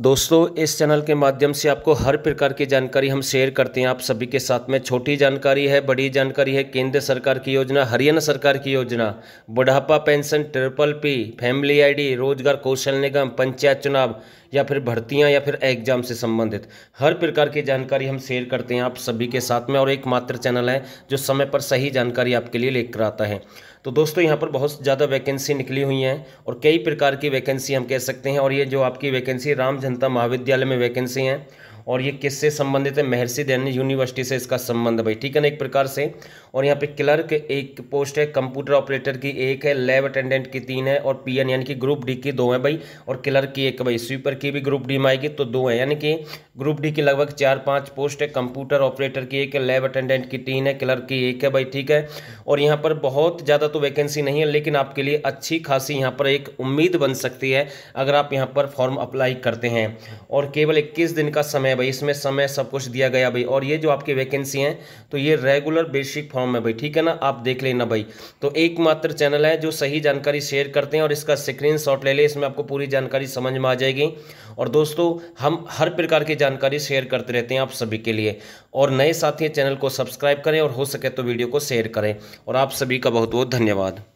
दोस्तों इस चैनल के माध्यम से आपको हर प्रकार की जानकारी हम शेयर करते हैं आप सभी के साथ में छोटी जानकारी है बड़ी जानकारी है केंद्र सरकार की योजना हरियाणा सरकार की योजना बुढ़ापा pension triple P family ID रोजगार कौशल निगम पंचायत चुनाव या फिर भर्तियां या फिर एग्जाम से संबंधित हर प्रकार की जानकारी हम शेयर करते हैं आप सभी के साथ में और एकमात्र चैनल है जो समय पर सही जानकारी आपके लिए लेकर आता है तो दोस्तों यहाँ पर बहुत ज़्यादा वैकेंसी निकली हुई हैं और कई प्रकार की वैकेंसी हम कह सकते हैं और ये जो आपकी वैकेंसी राम जनता महाविद्यालय में वैकेंसी हैं और ये किससे संबंधित है महर्षि दैनिक यूनिवर्सिटी से इसका संबंध भाई ठीक है ना एक प्रकार से और यहाँ पे क्लर्क एक पोस्ट है कंप्यूटर ऑपरेटर की एक है लैब अटेंडेंट की तीन है और पीएन यानी कि ग्रुप डी की दो है भाई और क्लर्क की एक भाई स्वीपर की भी ग्रुप डी में आएगी तो दो है यानी कि ग्रुप डी की लगभग चार पाँच पोस्ट है कंप्यूटर ऑपरेटर की एक है लैब अटेंडेंट की तीन है क्लर्क की एक है भाई ठीक है और यहाँ पर बहुत ज़्यादा तो वैकेंसी नहीं है लेकिन आपके लिए अच्छी खासी यहाँ पर एक उम्मीद बन सकती है अगर आप यहाँ पर फॉर्म अप्लाई करते हैं और केवल इक्कीस दिन का समय भाई इसमें समय सब कुछ दिया गया भाई और ये जो आपकी वैकेंसी हैं तो ये रेगुलर बेसिक फॉर्म है भाई ठीक है ना आप देख लेना भाई तो एकमात्र चैनल है जो सही जानकारी शेयर करते हैं और इसका स्क्रीन ले लें इसमें आपको पूरी जानकारी समझ में आ जाएगी और दोस्तों हम हर प्रकार की जानकारी शेयर करते रहते हैं आप सभी के लिए और नए साथी चैनल को सब्सक्राइब करें और हो सके तो वीडियो को शेयर करें और आप सभी का बहुत बहुत धन्यवाद